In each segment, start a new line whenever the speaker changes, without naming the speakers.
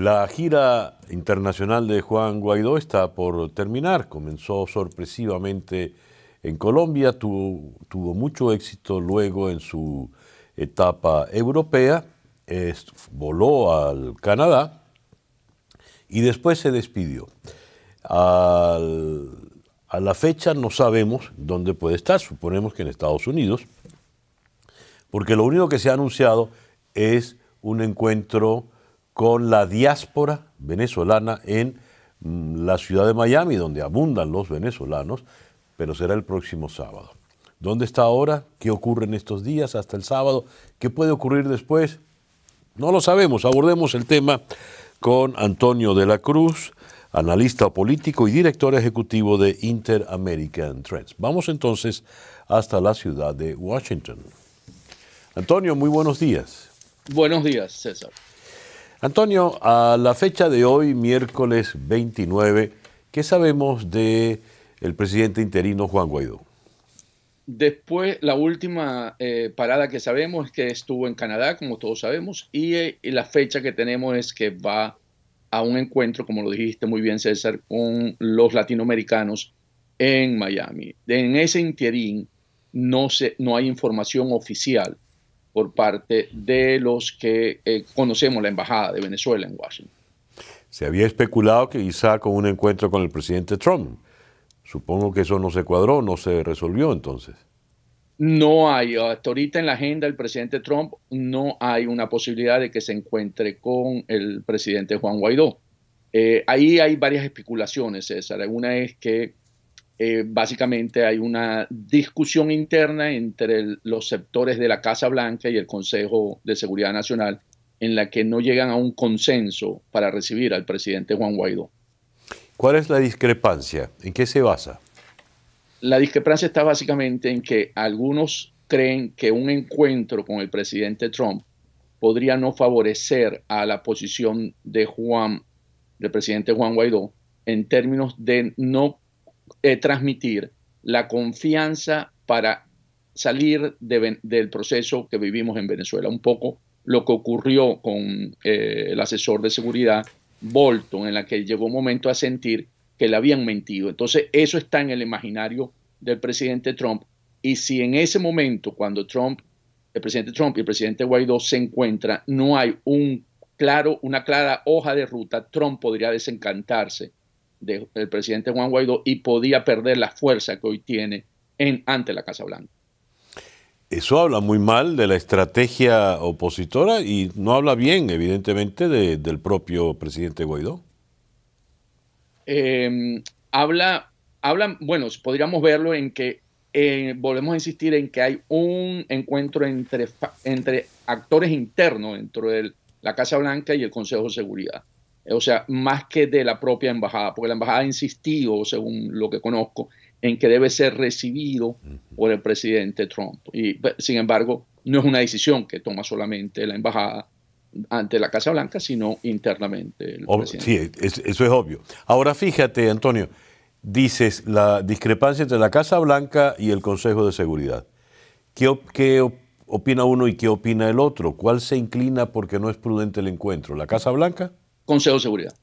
La gira internacional de Juan Guaidó está por terminar. Comenzó sorpresivamente en Colombia, tuvo, mucho éxito luego en su etapa europea, voló al Canadá y después se despidió. a la fecha no sabemos dónde puede estar, suponemos que en Estados Unidos, porque lo único que se ha anunciado es un encuentro con la diáspora venezolana en mm, la ciudad de Miami, donde abundan los venezolanos, pero será el próximo sábado. ¿Dónde está ahora? ¿Qué ocurre en estos días hasta el sábado? ¿Qué puede ocurrir después? No lo sabemos. Abordemos el tema con Antonio de la Cruz, analista político y director ejecutivo de Interamerican Trends. Vamos entonces hasta la ciudad de Washington. Antonio, muy buenos días.
Buenos días, César.
Antonio, a la fecha de hoy, miércoles 29, ¿qué sabemos de el presidente interino Juan Guaidó?
Después, la última eh, parada que sabemos es que estuvo en Canadá, como todos sabemos, eh, y, la fecha que tenemos es que va a un encuentro, como lo dijiste muy bien César, con los latinoamericanos en Miami. En ese interín no, se, no hay información oficial por parte de los que eh, conocemos la Embajada de Venezuela en Washington.
Se había especulado que quizá con un encuentro con el presidente Trump. Supongo que eso no se cuadró, no se resolvió entonces.
No hay, hasta ahorita en la agenda del presidente Trump no hay una posibilidad de que se encuentre con el presidente Juan Guaidó. Eh, ahí hay varias especulaciones, César. Una es que eh, básicamente hay una discusión interna entre los sectores de la Casa Blanca y el Consejo de Seguridad Nacional en la que no llegan a un consenso para recibir al presidente Juan Guaidó.
¿Cuál es la discrepancia? ¿En qué se basa?
La discrepancia está básicamente en que algunos creen que un encuentro con el presidente Trump podría no favorecer a la posición de Juan, del presidente Juan Guaidó, en términos de no eh, transmitir la confianza para salir del proceso que vivimos en Venezuela. Un poco lo que ocurrió con eh, el asesor de seguridad Bolton, en la que llegó un momento a sentir que le habían mentido. Entonces, eso está en el imaginario del presidente Trump. Y si en ese momento, cuando Trump, el presidente Trump y el presidente Guaidó se encuentran, no hay un claro, una clara hoja de ruta, Trump podría desencantarse del presidente Juan Guaidó y podía perder la fuerza que hoy tiene en, ante la Casa Blanca.
Eso habla muy mal de la estrategia opositora y no habla bien, evidentemente, del propio presidente Guaidó.
Em, habla, bueno, podríamos verlo en que eh, volvemos a insistir en que hay un encuentro entre, entre actores internos dentro de la Casa Blanca y el Consejo de Seguridad o sea, más que de la propia embajada, porque la embajada ha insistido, según lo que conozco, en que debe ser recibido por el presidente Trump. Y pues, sin embargo, no es una decisión que toma solamente la embajada ante la Casa Blanca, sino internamente.
El Sí, eso es obvio. Ahora fíjate, Antonio, dices la discrepancia entre la Casa Blanca y el Consejo de Seguridad. ¿Qué, opina uno y qué opina el otro? ¿Cuál se inclina porque no es prudente el encuentro? ¿La Casa Blanca? Consejo de Seguridad.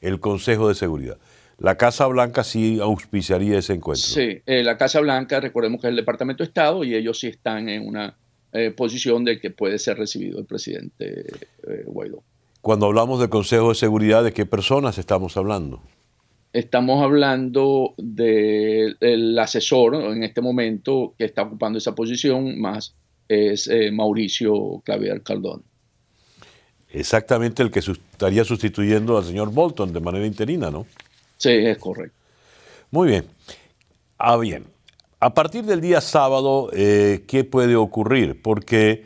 El Consejo de Seguridad. La Casa Blanca sí auspiciaría ese encuentro.
Sí, eh, la Casa Blanca, recordemos que es el Departamento de Estado y ellos sí están en una eh, posición de que puede ser recibido el presidente
eh, Guaidó. Cuando hablamos del Consejo de Seguridad, ¿de qué personas estamos hablando?
Estamos hablando del asesor en este momento que está ocupando esa posición, más es Mauricio Clavier Caldón
exactamente el que estaría sustituyendo al señor Bolton de manera interina, ¿no? Sí, es correcto. Muy bien. Ah, bien. A partir del día sábado, eh, ¿qué puede ocurrir? Porque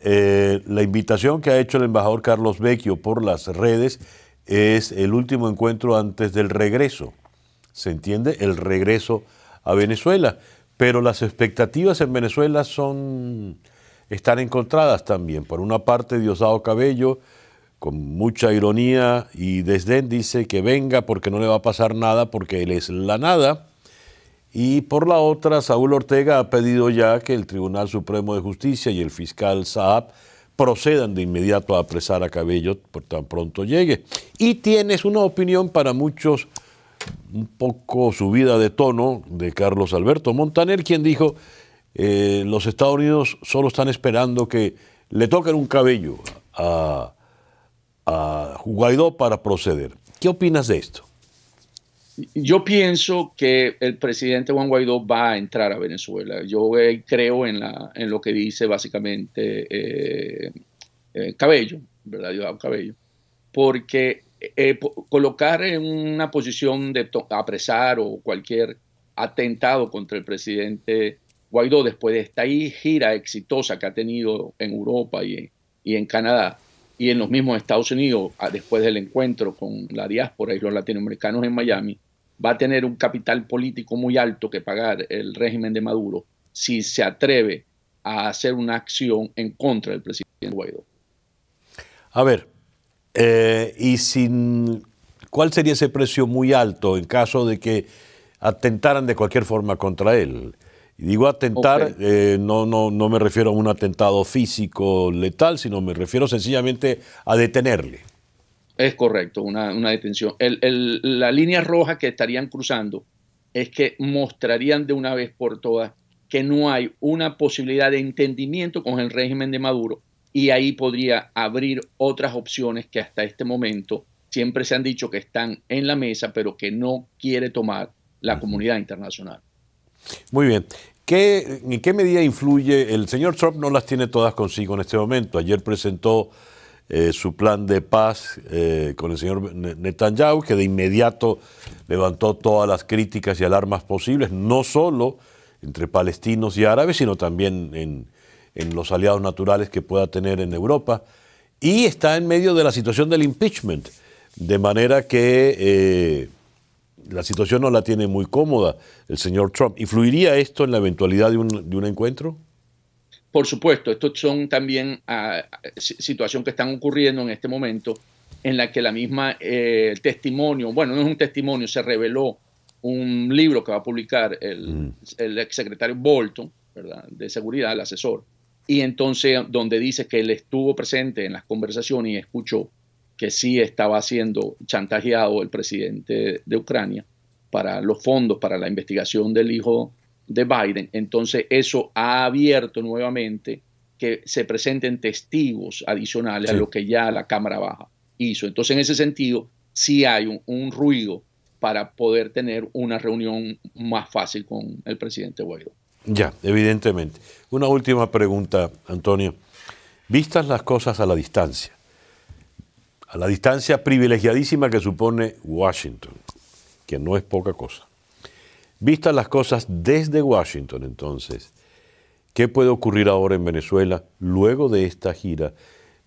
eh, la invitación que ha hecho el embajador Carlos Vecchio por las redes es el último encuentro antes del regreso. ¿Se entiende? El regreso a Venezuela. Pero las expectativas en Venezuela son están encontradas también. Por una parte, Diosdado Cabello, con mucha ironía y desdén, dice que venga porque no le va a pasar nada, porque él es la nada. Y por la otra, Saúl Ortega ha pedido ya que el Tribunal Supremo de Justicia y el fiscal Saab procedan de inmediato a apresar a Cabello por tan pronto llegue. Y tienes una opinión para muchos un poco subida de tono de Carlos Alberto Montaner, quien dijo eh, los Estados Unidos solo están esperando que le toquen un cabello a, Guaidó para proceder. ¿Qué opinas de esto?
Yo pienso que el presidente Juan Guaidó va a entrar a Venezuela. Yo eh, creo en, la, en lo que dice básicamente eh, Cabello, ¿verdad? Yo Cabello. Porque colocar en una posición de apresar o cualquier atentado contra el presidente Guaidó, después de esta gira exitosa que ha tenido en Europa y en, y en Canadá, y en los mismos Estados Unidos, ah, después del encuentro con la diáspora y los latinoamericanos en Miami, va a tener un capital político muy alto que pagar el régimen de Maduro si se atreve a hacer una acción en contra del presidente Guaidó.
A ver, eh, y sin, ¿cuál sería ese precio muy alto en caso de que atentaran de cualquier forma contra él? Y digo atentar, eh, no, no, no me refiero a un atentado físico letal, sino me refiero sencillamente a detenerle. Es correcto, una, detención. la línea roja que
estarían cruzando es que mostrarían de una vez por todas que no hay una posibilidad de entendimiento con el régimen de Maduro y ahí podría abrir otras opciones que hasta este momento siempre se han dicho que están en la mesa, pero que no quiere tomar la comunidad internacional.
Muy bien. ¿En qué medida influye? El señor Trump no las tiene todas consigo en este momento. Ayer presentó eh, su plan de paz eh, con el señor Netanyahu, que de inmediato levantó todas las críticas y alarmas posibles, no solo entre palestinos y árabes, sino también en, los aliados naturales que pueda tener en Europa. Y está en medio de la situación del impeachment, de manera que eh, la situación no la tiene muy cómoda el señor Trump. ¿Influiría esto en la eventualidad de un, encuentro?
Por supuesto, estos son también uh, ah, situaciones que están ocurriendo en este momento en la que la misma eh, testimonio, bueno, no es un testimonio, se reveló un libro que va a publicar el, mm. el exsecretario Bolton, de seguridad, el asesor, y entonces donde dice que él estuvo presente en las conversaciones y escuchó que sí estaba siendo chantajeado el presidente de Ucrania para los fondos, para la investigación del hijo de Biden. Entonces eso ha abierto nuevamente que se presenten testigos adicionales a lo que ya la Cámara Baja hizo. Entonces en ese sentido sí hay un, ruido para poder tener una reunión más fácil con el presidente Biden.
Ya, evidentemente. Una última pregunta, Antonio. Vistas las cosas a la distancia, a la distancia privilegiadísima que supone Washington, que no es poca cosa. Vistas las cosas desde Washington, entonces, ¿qué puede ocurrir ahora en Venezuela luego de esta gira?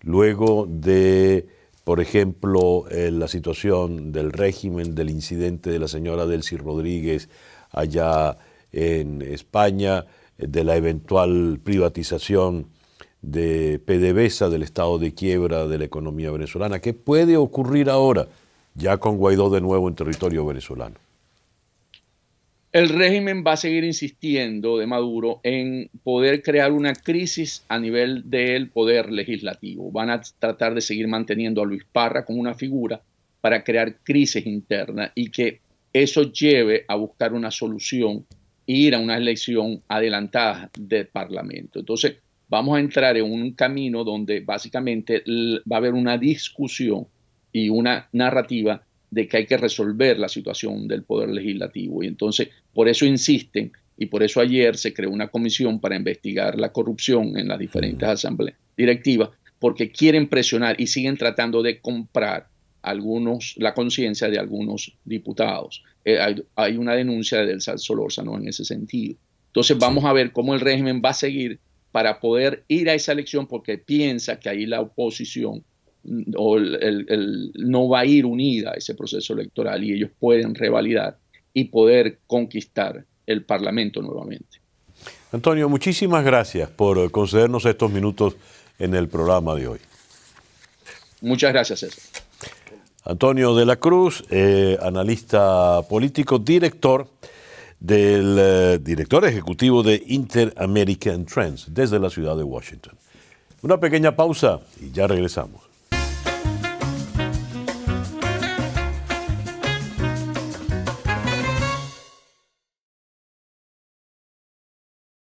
Luego de, por ejemplo, eh, la situación del régimen, del incidente de la señora Delcy Rodríguez allá en España, eh, de la eventual privatización de PDVSA, del estado de quiebra de la economía venezolana. ¿Qué puede ocurrir ahora, ya con Guaidó de nuevo en territorio venezolano?
El régimen va a seguir insistiendo de Maduro en poder crear una crisis a nivel del poder legislativo. Van a tratar de seguir manteniendo a Luis Parra como una figura para crear crisis interna y que eso lleve a buscar una solución e ir a una elección adelantada del Parlamento. Entonces, vamos a entrar en un camino donde básicamente va a haber una discusión y una narrativa de que hay que resolver la situación del poder legislativo. Y entonces, por eso insisten y por eso ayer se creó una comisión para investigar la corrupción en las diferentes mm. asambleas directivas, porque quieren presionar y siguen tratando de comprar algunos, la conciencia de algunos diputados. Eh, hay, una denuncia del Solórzano en ese sentido. Entonces vamos a ver cómo el régimen va a seguir para poder ir a esa elección porque piensa que ahí la oposición mm, no va a ir unida a ese proceso electoral y ellos pueden revalidar y poder conquistar el Parlamento nuevamente.
Antonio, muchísimas gracias por eh, concedernos estos minutos en el programa de hoy.
Muchas gracias, César.
Antonio de la Cruz, eh, analista político, director del eh, director ejecutivo de Inter-American Trends desde la ciudad de Washington. Una pequeña pausa y ya regresamos.